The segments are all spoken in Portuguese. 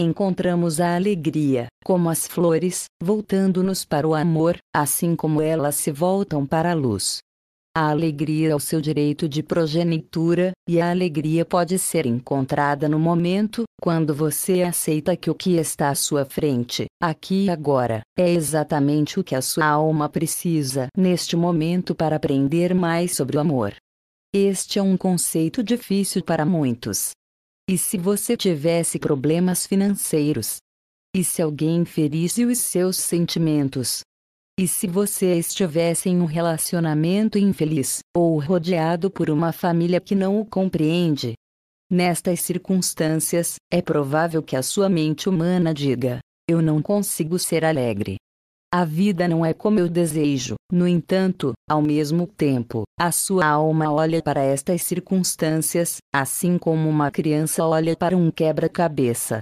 encontramos a alegria, como as flores, voltando-nos para o amor, assim como elas se voltam para a luz. A alegria é o seu direito de progenitura, e a alegria pode ser encontrada no momento, quando você aceita que o que está à sua frente, aqui e agora, é exatamente o que a sua alma precisa neste momento para aprender mais sobre o amor. Este é um conceito difícil para muitos, e se você tivesse problemas financeiros? E se alguém ferisse os seus sentimentos? E se você estivesse em um relacionamento infeliz ou rodeado por uma família que não o compreende? Nestas circunstâncias, é provável que a sua mente humana diga: Eu não consigo ser alegre, a vida não é como eu desejo. No entanto, ao mesmo tempo, a sua alma olha para estas circunstâncias, assim como uma criança olha para um quebra-cabeça.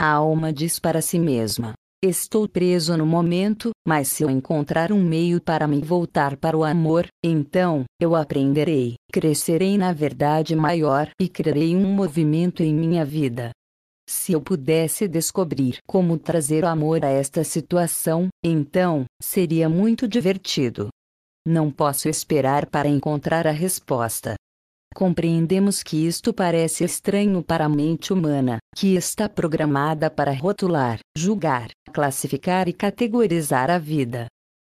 A alma diz para si mesma: Estou preso no momento, mas se eu encontrar um meio para me voltar para o amor, então, eu aprenderei, crescerei na verdade maior e criarei um movimento em minha vida. Se eu pudesse descobrir como trazer o amor a esta situação, então, seria muito divertido. Não posso esperar para encontrar a resposta. Compreendemos que isto parece estranho para a mente humana, que está programada para rotular, julgar, classificar e categorizar a vida.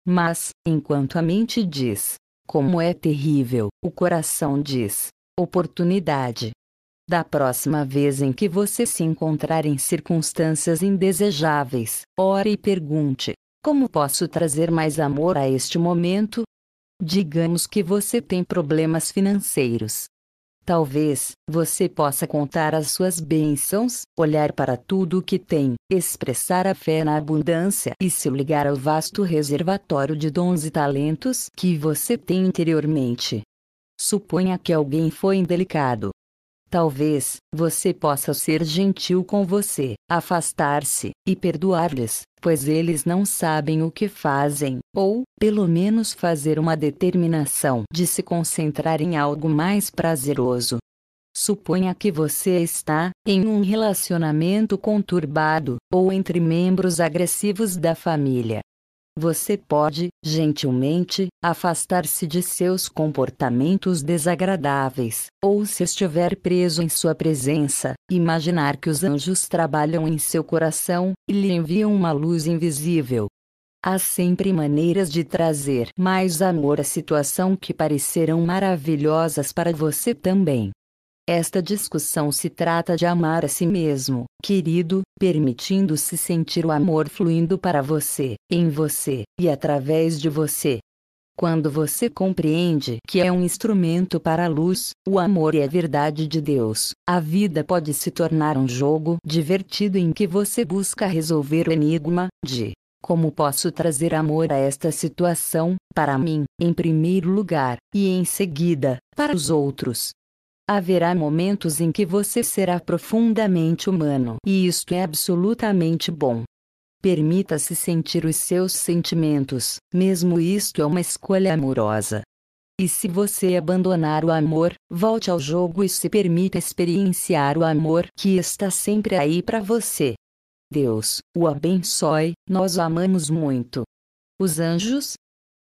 Mas, enquanto a mente diz, como é terrível, o coração diz, oportunidade, da próxima vez em que você se encontrar em circunstâncias indesejáveis, ore e pergunte: como posso trazer mais amor a este momento? Digamos que você tem problemas financeiros. Talvez você possa contar as suas bênçãos, olhar para tudo o que tem, expressar a fé na abundância e se ligar ao vasto reservatório de dons e talentos que você tem interiormente. Suponha que alguém foi indelicado, Talvez você possa ser gentil com você, afastar-se e perdoar-lhes, pois eles não sabem o que fazem, ou, pelo menos, fazer uma determinação de se concentrar em algo mais prazeroso. Suponha que você está em um relacionamento conturbado ou entre membros agressivos da família, você pode, gentilmente, afastar-se de seus comportamentos desagradáveis, ou se estiver preso em sua presença, imaginar que os anjos trabalham em seu coração e lhe enviam uma luz invisível. Há sempre maneiras de trazer mais amor à situação que parecerão maravilhosas para você também. Esta discussão se trata de amar a si mesmo, querido, permitindo-se sentir o amor fluindo para você, em você, e através de você. Quando você compreende que é um instrumento para a luz, o amor e é a verdade de Deus, a vida pode se tornar um jogo divertido em que você busca resolver o enigma de como posso trazer amor a esta situação, para mim, em primeiro lugar, e em seguida, para os outros. Haverá momentos em que você será profundamente humano, e isto é absolutamente bom. Permita-se sentir os seus sentimentos, mesmo isto é uma escolha amorosa. E se você abandonar o amor, volte ao jogo e se permita experienciar o amor que está sempre aí para você. Deus o abençoe, nós o amamos muito. Os anjos,